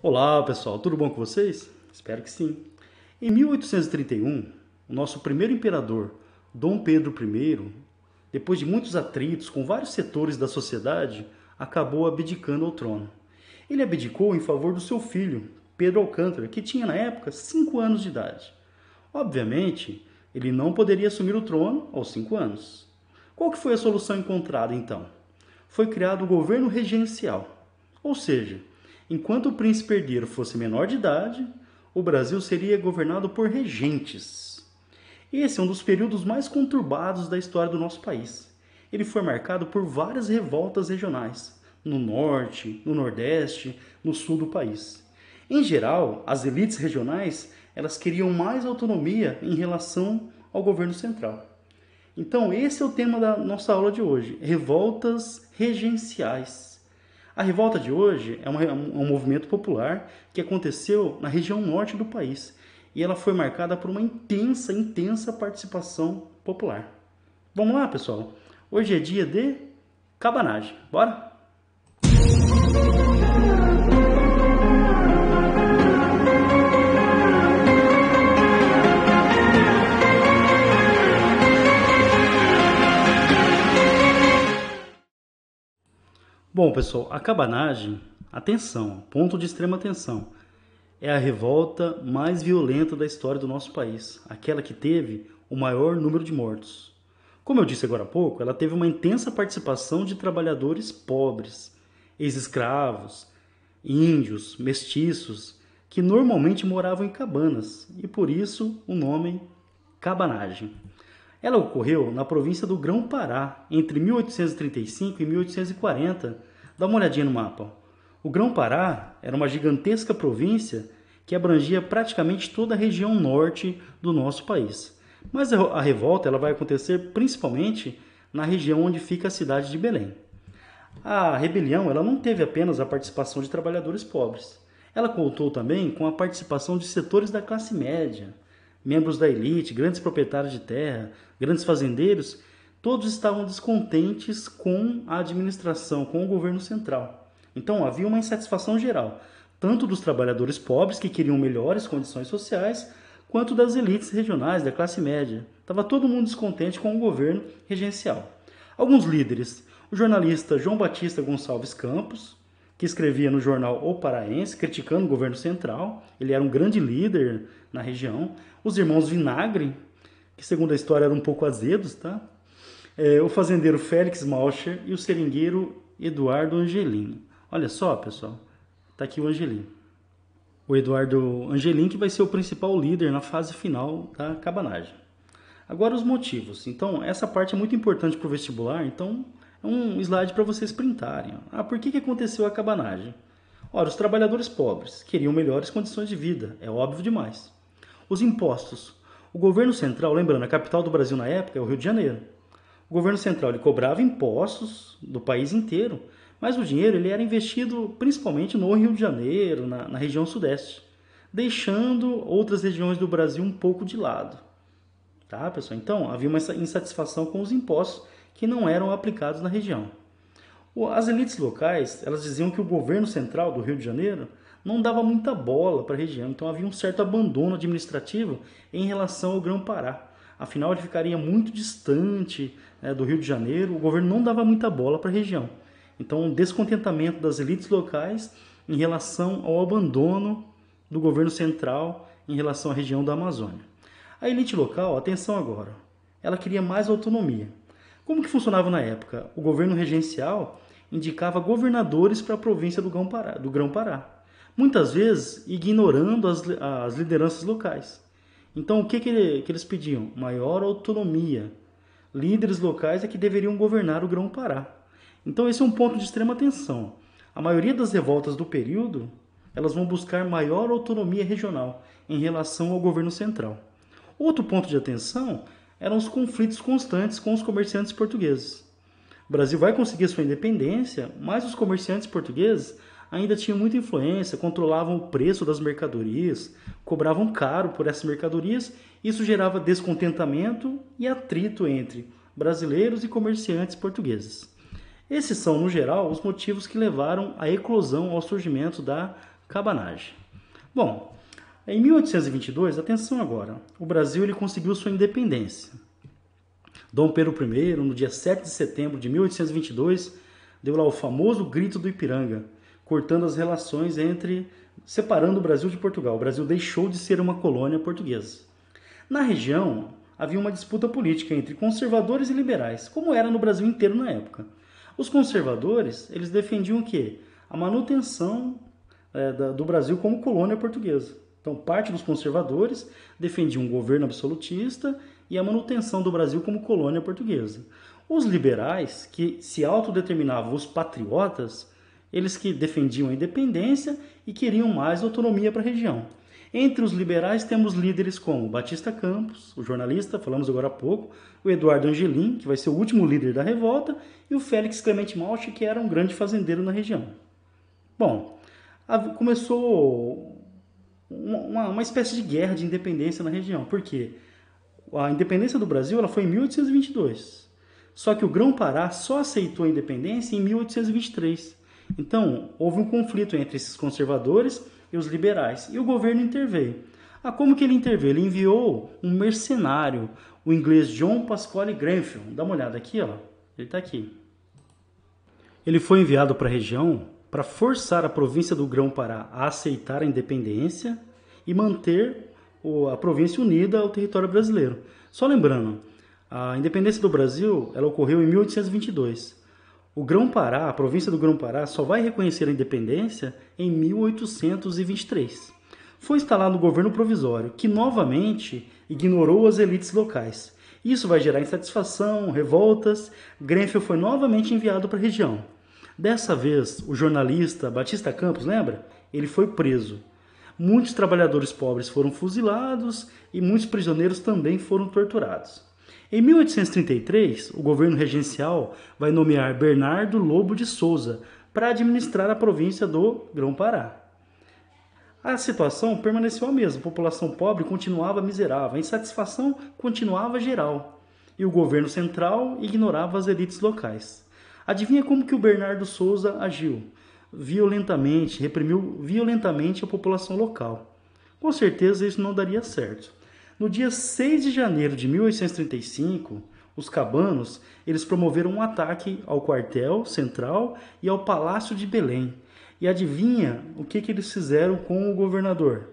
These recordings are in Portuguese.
Olá pessoal, tudo bom com vocês? Espero que sim. Em 1831, o nosso primeiro imperador, Dom Pedro I, depois de muitos atritos com vários setores da sociedade, acabou abdicando ao trono. Ele abdicou em favor do seu filho, Pedro Alcântara, que tinha na época 5 anos de idade. Obviamente, ele não poderia assumir o trono aos 5 anos. Qual que foi a solução encontrada então? Foi criado o governo regencial, ou seja, Enquanto o príncipe herdeiro fosse menor de idade, o Brasil seria governado por regentes. Esse é um dos períodos mais conturbados da história do nosso país. Ele foi marcado por várias revoltas regionais, no norte, no nordeste, no sul do país. Em geral, as elites regionais elas queriam mais autonomia em relação ao governo central. Então, esse é o tema da nossa aula de hoje: revoltas regenciais. A revolta de hoje é, uma, um movimento popular que aconteceu na região norte do país e ela foi marcada por uma intensa, intensa participação popular. Vamos lá, pessoal? Hoje é dia de cabanagem. Bora? Bom, pessoal, a cabanagem, atenção, ponto de extrema atenção, é a revolta mais violenta da história do nosso país, aquela que teve o maior número de mortos. Como eu disse agora há pouco, ela teve uma intensa participação de trabalhadores pobres, ex-escravos, índios, mestiços, que normalmente moravam em cabanas, e por isso o nome cabanagem. Ela ocorreu na província do Grão-Pará, entre 1835 e 1840. Dá uma olhadinha no mapa. O Grão-Pará era uma gigantesca província que abrangia praticamente toda a região norte do nosso país. Mas a revolta ela vai acontecer principalmente na região onde fica a cidade de Belém. A rebelião ela não teve apenas a participação de trabalhadores pobres. Ela contou também com a participação de setores da classe média, membros da elite, grandes proprietários de terra, grandes fazendeiros, todos estavam descontentes com a administração, com o governo central. Então havia uma insatisfação geral, tanto dos trabalhadores pobres que queriam melhores condições sociais, quanto das elites regionais, da classe média. Estava todo mundo descontente com o governo regencial. Alguns líderes, o jornalista João Batista Gonçalves Campos, que escrevia no jornal O Paraense, criticando o governo central, ele era um grande líder na região, os irmãos Vinagre, que segundo a história eram um pouco azedos, tá? É, o fazendeiro Félix Malcher e o seringueiro Eduardo Angelim. Olha só, pessoal, tá aqui o Angelim. O Eduardo Angelim que vai ser o principal líder na fase final da cabanagem. Agora os motivos. Então, essa parte é muito importante para o vestibular, então é um slide para vocês printarem. Ah, por que, que aconteceu a cabanagem? Ora, os trabalhadores pobres queriam melhores condições de vida, é óbvio demais. Os impostos. O governo central, lembrando, a capital do Brasil na época é o Rio de Janeiro. O governo central ele cobrava impostos do país inteiro, mas o dinheiro ele era investido principalmente no Rio de Janeiro, na, na região sudeste, deixando outras regiões do Brasil um pouco de lado. Tá, pessoal? Então, havia uma insatisfação com os impostos que não eram aplicados na região. As elites locais, elas diziam que o governo central do Rio de Janeiro não dava muita bola para a região, então havia um certo abandono administrativo em relação ao Grão-Pará. Afinal, ele ficaria muito distante né, do Rio de Janeiro, o governo não dava muita bola para a região. Então, um descontentamento das elites locais em relação ao abandono do governo central em relação à região da Amazônia. A elite local, atenção agora, ela queria mais autonomia. Como que funcionava na época? O governo regencial indicava governadores para a província do Grão-Pará muitas vezes ignorando as, as lideranças locais. Então, o que, que, que eles pediam? Maior autonomia. Líderes locais é que deveriam governar o Grão-Pará. Então, esse é um ponto de extrema atenção. A maioria das revoltas do período elas vão buscar maior autonomia regional em relação ao governo central. Outro ponto de atenção eram os conflitos constantes com os comerciantes portugueses. O Brasil vai conseguir sua independência, mas os comerciantes portugueses ainda tinham muita influência, controlavam o preço das mercadorias, cobravam caro por essas mercadorias, isso gerava descontentamento e atrito entre brasileiros e comerciantes portugueses. Esses são, no geral, os motivos que levaram à eclosão ao surgimento da cabanagem. Bom, em 1822, atenção agora, o Brasil ele conseguiu sua independência. Dom Pedro I, no dia 7 de setembro de 1822, deu lá o famoso grito do Ipiranga, cortando as relações entre. separando o Brasil de Portugal. O Brasil deixou de ser uma colônia portuguesa. Na região, havia uma disputa política entre conservadores e liberais, como era no Brasil inteiro na época. Os conservadores, eles defendiam o quê? A manutenção é, da, do Brasil como colônia portuguesa. Então, parte dos conservadores defendia um governo absolutista e a manutenção do Brasil como colônia portuguesa. Os liberais, que se autodeterminavam os patriotas, eles que defendiam a independência e queriam mais autonomia para a região. Entre os liberais temos líderes como Batista Campos, o jornalista, falamos agora há pouco, o Eduardo Angelim, que vai ser o último líder da revolta, e o Félix Clemente Mauch, que era um grande fazendeiro na região. Bom, começou uma, uma espécie de guerra de independência na região, porque a independência do Brasil ela foi em 1822, só que o Grão-Pará só aceitou a independência em 1823, então, houve um conflito entre esses conservadores e os liberais, e o governo interveio. Ah, como que ele interveio? Ele enviou um mercenário, o inglês John Pasquale Grenfell. Dá uma olhada aqui, ó. Ele está aqui. Ele foi enviado para a região para forçar a província do Grão-Pará a aceitar a independência e manter a província unida ao território brasileiro. Só lembrando, a independência do Brasil ela ocorreu em 1822. O Grão-Pará, a província do Grão-Pará, só vai reconhecer a independência em 1823. Foi instalado o governo provisório, que novamente ignorou as elites locais. Isso vai gerar insatisfação, revoltas. Grenfell foi novamente enviado para a região. Dessa vez, o jornalista Batista Campos, lembra? Ele foi preso. Muitos trabalhadores pobres foram fuzilados e muitos prisioneiros também foram torturados. Em 1833, o governo regencial vai nomear Bernardo Lobo de Souza para administrar a província do Grão-Pará. A situação permaneceu a mesma, a população pobre continuava miserável, a insatisfação continuava geral e o governo central ignorava as elites locais. Adivinha como que o Bernardo Souza agiu? Violentamente, reprimiu violentamente a população local. Com certeza isso não daria certo. No dia 6 de janeiro de 1835, os cabanos, eles promoveram um ataque ao quartel central e ao Palácio de Belém. E adivinha o que, que eles fizeram com o governador?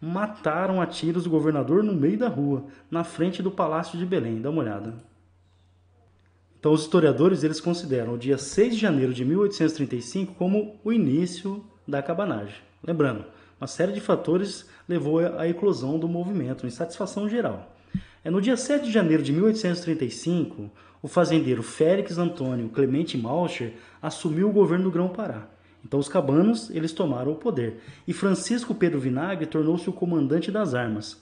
Mataram a tiros o governador no meio da rua, na frente do Palácio de Belém. Dá uma olhada. Então os historiadores eles consideram o dia 6 de janeiro de 1835 como o início da cabanagem. Lembrando, uma série de fatores levou à eclosão do movimento, insatisfação geral. É no dia 7 de janeiro de 1835, o fazendeiro Félix Antônio Clemente Malcher assumiu o governo do Grão-Pará. Então os cabanos, eles tomaram o poder, e Francisco Pedro Vinagre tornou-se o comandante das armas.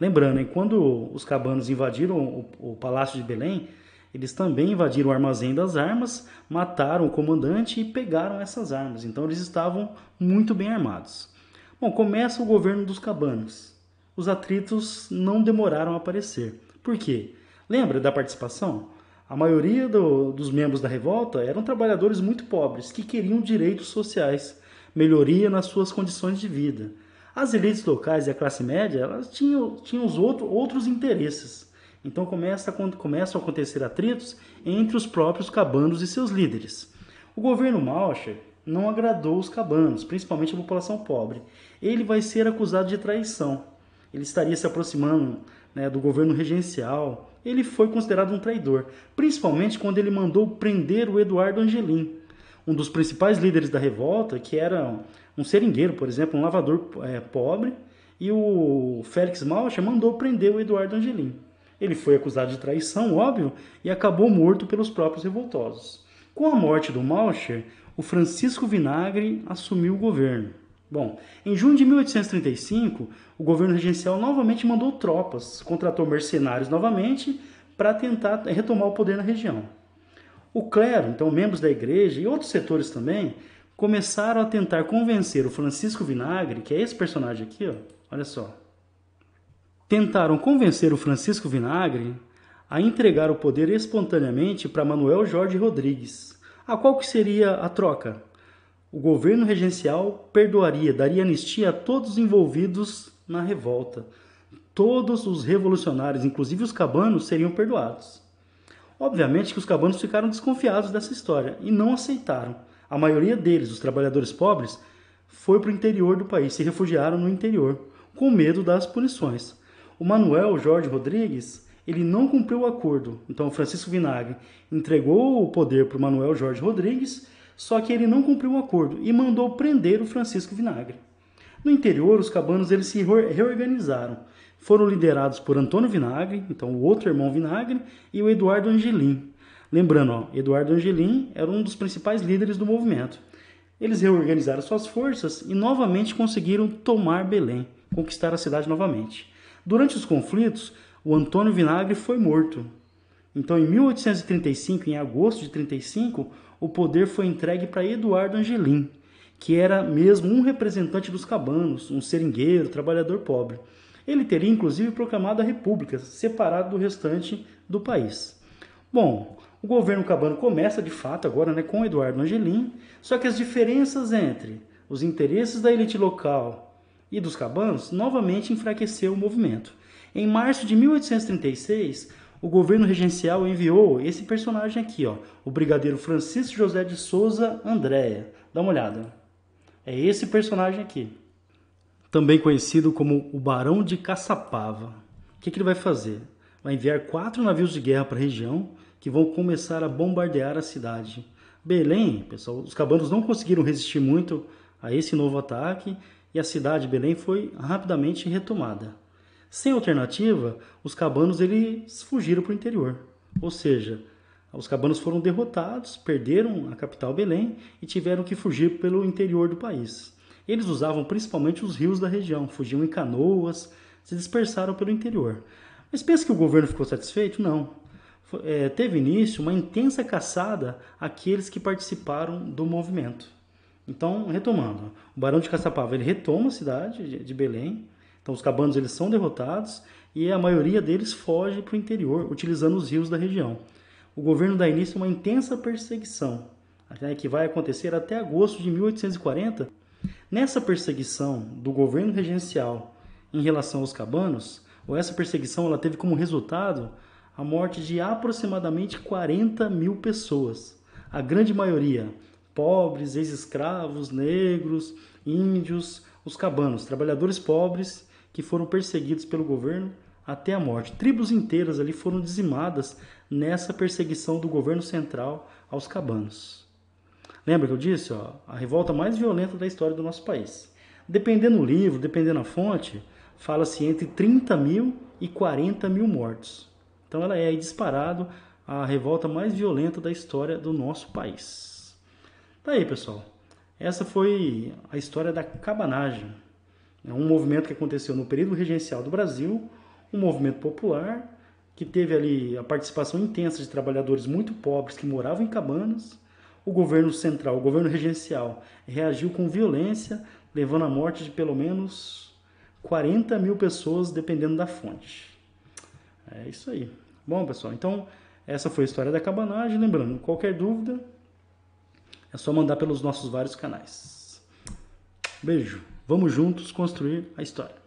Lembrando, hein, quando os cabanos invadiram o, o Palácio de Belém, eles também invadiram o armazém das armas, mataram o comandante e pegaram essas armas. Então eles estavam muito bem armados. Bom, começa o governo dos cabanos. Os atritos não demoraram a aparecer. Por quê? Lembra da participação? A maioria do, dos membros da revolta eram trabalhadores muito pobres que queriam direitos sociais, melhoria nas suas condições de vida. As elites locais e a classe média elas tinham, tinham os outro, outros interesses. Então começa, começam a acontecer atritos entre os próprios cabanos e seus líderes. O governo Maucher não agradou os cabanos, principalmente a população pobre. Ele vai ser acusado de traição. Ele estaria se aproximando né, do governo regencial. Ele foi considerado um traidor, principalmente quando ele mandou prender o Eduardo Angelim, um dos principais líderes da revolta, que era um seringueiro, por exemplo, um lavador é, pobre, e o Félix Malcha mandou prender o Eduardo Angelim. Ele foi acusado de traição, óbvio, e acabou morto pelos próprios revoltosos. Com a morte do Malcher, o Francisco Vinagre assumiu o governo. Bom, em junho de 1835, o governo regencial novamente mandou tropas, contratou mercenários novamente para tentar retomar o poder na região. O clero, então membros da igreja e outros setores também, começaram a tentar convencer o Francisco Vinagre, que é esse personagem aqui, ó, olha só. Tentaram convencer o Francisco Vinagre a entregar o poder espontaneamente para Manuel Jorge Rodrigues, a qual que seria a troca? O governo regencial perdoaria, daria anistia a todos os envolvidos na revolta. Todos os revolucionários, inclusive os cabanos, seriam perdoados. Obviamente que os cabanos ficaram desconfiados dessa história e não aceitaram. A maioria deles, os trabalhadores pobres, foi para o interior do país, se refugiaram no interior, com medo das punições. O Manuel Jorge Rodrigues ele não cumpriu o acordo. Então, Francisco Vinagre entregou o poder para o Manuel Jorge Rodrigues, só que ele não cumpriu o acordo e mandou prender o Francisco Vinagre. No interior, os cabanos eles se reorganizaram. Foram liderados por Antônio Vinagre, então o outro irmão Vinagre, e o Eduardo Angelim. Lembrando, ó, Eduardo Angelim era um dos principais líderes do movimento. Eles reorganizaram suas forças e novamente conseguiram tomar Belém, conquistar a cidade novamente. Durante os conflitos, o Antônio Vinagre foi morto. Então, em 1835, em agosto de 35, o poder foi entregue para Eduardo Angelim, que era mesmo um representante dos cabanos, um seringueiro, trabalhador pobre. Ele teria inclusive proclamado a república, separado do restante do país. Bom, o governo cabano começa de fato agora né, com Eduardo Angelim, só que as diferenças entre os interesses da elite local e dos cabanos novamente enfraqueceu o movimento. Em março de 1836, o governo regencial enviou esse personagem aqui, ó, o brigadeiro Francisco José de Souza Andréa. Dá uma olhada. É esse personagem aqui, também conhecido como o Barão de Caçapava. O que, que ele vai fazer? Vai enviar quatro navios de guerra para a região que vão começar a bombardear a cidade. Belém, pessoal, os cabanos não conseguiram resistir muito a esse novo ataque e a cidade de Belém foi rapidamente retomada. Sem alternativa, os cabanos eles fugiram para o interior. Ou seja, os cabanos foram derrotados, perderam a capital Belém e tiveram que fugir pelo interior do país. Eles usavam principalmente os rios da região, fugiam em canoas, se dispersaram pelo interior. Mas pensa que o governo ficou satisfeito? Não. É, teve início uma intensa caçada àqueles que participaram do movimento. Então, retomando, o Barão de Caçapava ele retoma a cidade de Belém, então os cabanos eles são derrotados e a maioria deles foge para o interior, utilizando os rios da região. O governo dá início a uma intensa perseguição, que vai acontecer até agosto de 1840. Nessa perseguição do governo regencial em relação aos cabanos, ou essa perseguição ela teve como resultado a morte de aproximadamente 40 mil pessoas, a grande maioria pobres, ex-escravos, negros, índios, os cabanos, trabalhadores pobres que foram perseguidos pelo governo até a morte. Tribos inteiras ali foram dizimadas nessa perseguição do governo central aos cabanos. Lembra que eu disse, ó, a revolta mais violenta da história do nosso país. Dependendo do livro, dependendo da fonte, fala-se entre 30 mil e 40 mil mortos. Então ela é aí, disparado a revolta mais violenta da história do nosso país. Tá aí, pessoal. Essa foi a história da cabanagem. É um movimento que aconteceu no período regencial do Brasil, um movimento popular que teve ali a participação intensa de trabalhadores muito pobres que moravam em cabanas. O governo central, o governo regencial, reagiu com violência, levando à morte de pelo menos 40 mil pessoas, dependendo da fonte. É isso aí. Bom, pessoal, então essa foi a história da cabanagem. Lembrando, qualquer dúvida é só mandar pelos nossos vários canais. Beijo! Vamos juntos construir a história.